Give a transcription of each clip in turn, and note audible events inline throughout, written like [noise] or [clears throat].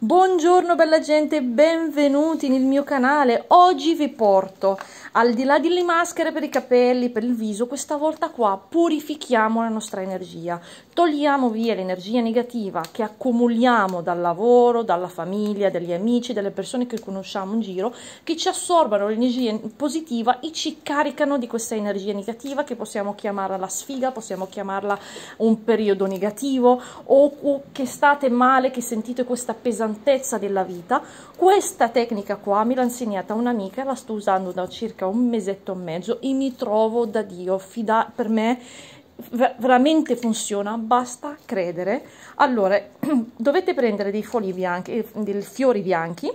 Buongiorno bella gente, benvenuti nel mio canale. Oggi vi porto, al di là delle maschere per i capelli, per il viso, questa volta qua purifichiamo la nostra energia. Togliamo via l'energia negativa che accumuliamo dal lavoro, dalla famiglia, dagli amici, dalle persone che conosciamo in giro, che ci assorbano l'energia positiva e ci caricano di questa energia negativa che possiamo chiamarla la sfiga, possiamo chiamarla un periodo negativo o che state male, che sentite questa pesanza pesantezza della vita, questa tecnica qua me l'ha insegnata un'amica, la sto usando da circa un mesetto e mezzo e mi trovo da Dio, fida, per me veramente funziona, basta credere. Allora, [clears throat] dovete prendere dei fogli bianchi, eh, dei fiori bianchi,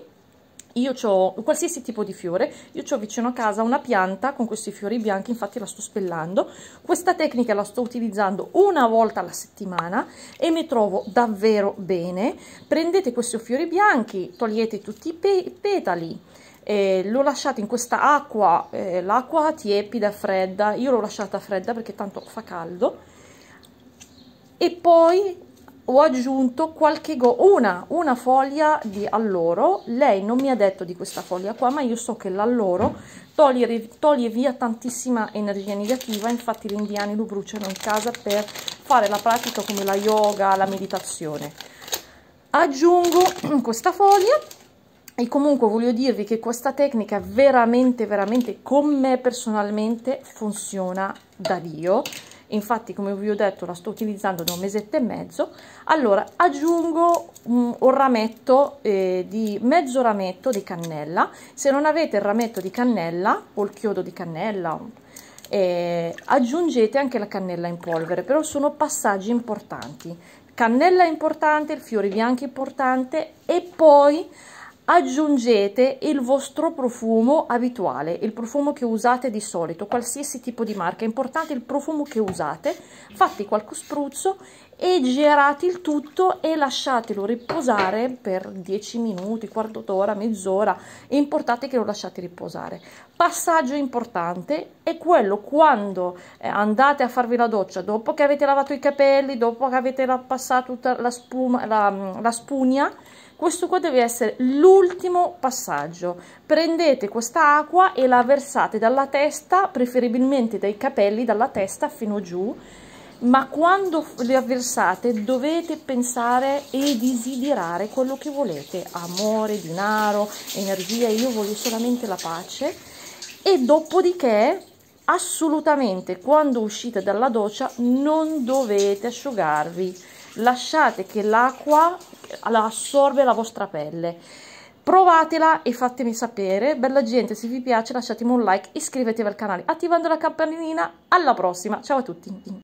io ho qualsiasi tipo di fiore, io ho vicino a casa una pianta con questi fiori bianchi, infatti la sto spellando, questa tecnica la sto utilizzando una volta alla settimana e mi trovo davvero bene, prendete questi fiori bianchi, togliete tutti i, pe petali, eh, l'ho lasciata in questa acqua, eh, l'acqua tiepida, fredda, io l'ho lasciata fredda perché tanto fa caldo, e poi ho aggiunto qualche go una, una foglia di alloro lei non mi ha detto di questa foglia qua ma io so che l'alloro toglie, toglie via tantissima energia negativa infatti gli indiani lo bruciano in casa per fare la pratica come la yoga la meditazione aggiungo [clears throat] questa foglia e comunque voglio dirvi che questa tecnica veramente veramente con me personalmente funziona da dio infatti come vi ho detto la sto utilizzando da un mesetto e mezzo allora aggiungo un, un rametto eh, di mezzo rametto di cannella se non avete il rametto di cannella o il chiodo di cannella eh, aggiungete anche la cannella in polvere però sono passaggi importanti cannella importante il fiore bianco importante e poi aggiungete il vostro profumo abituale, il profumo che usate di solito, qualsiasi tipo di marca, è importante il profumo che usate, fatti qualche spruzzo e girate il tutto e lasciatelo riposare per 10 minuti, quarto d'ora, mezz'ora, è importante che lo lasciate riposare. Passaggio importante è quello quando eh, andate a farvi la doccia, dopo che avete lavato i capelli, dopo che avete passato tutta la, spuma, la, la spugna, questo qua deve essere l'ultimo passaggio prendete questa acqua e la versate dalla testa preferibilmente dai capelli dalla testa fino giù ma quando le avversate dovete pensare e desiderare quello che volete, amore, denaro, energia, io voglio solamente la pace e dopodiché assolutamente quando uscite dalla doccia non dovete asciugarvi, lasciate che l'acqua assorbe la vostra pelle. Provatela e fatemi sapere, bella gente se vi piace lasciatemi un like, iscrivetevi al canale attivando la campanellina, alla prossima, ciao a tutti!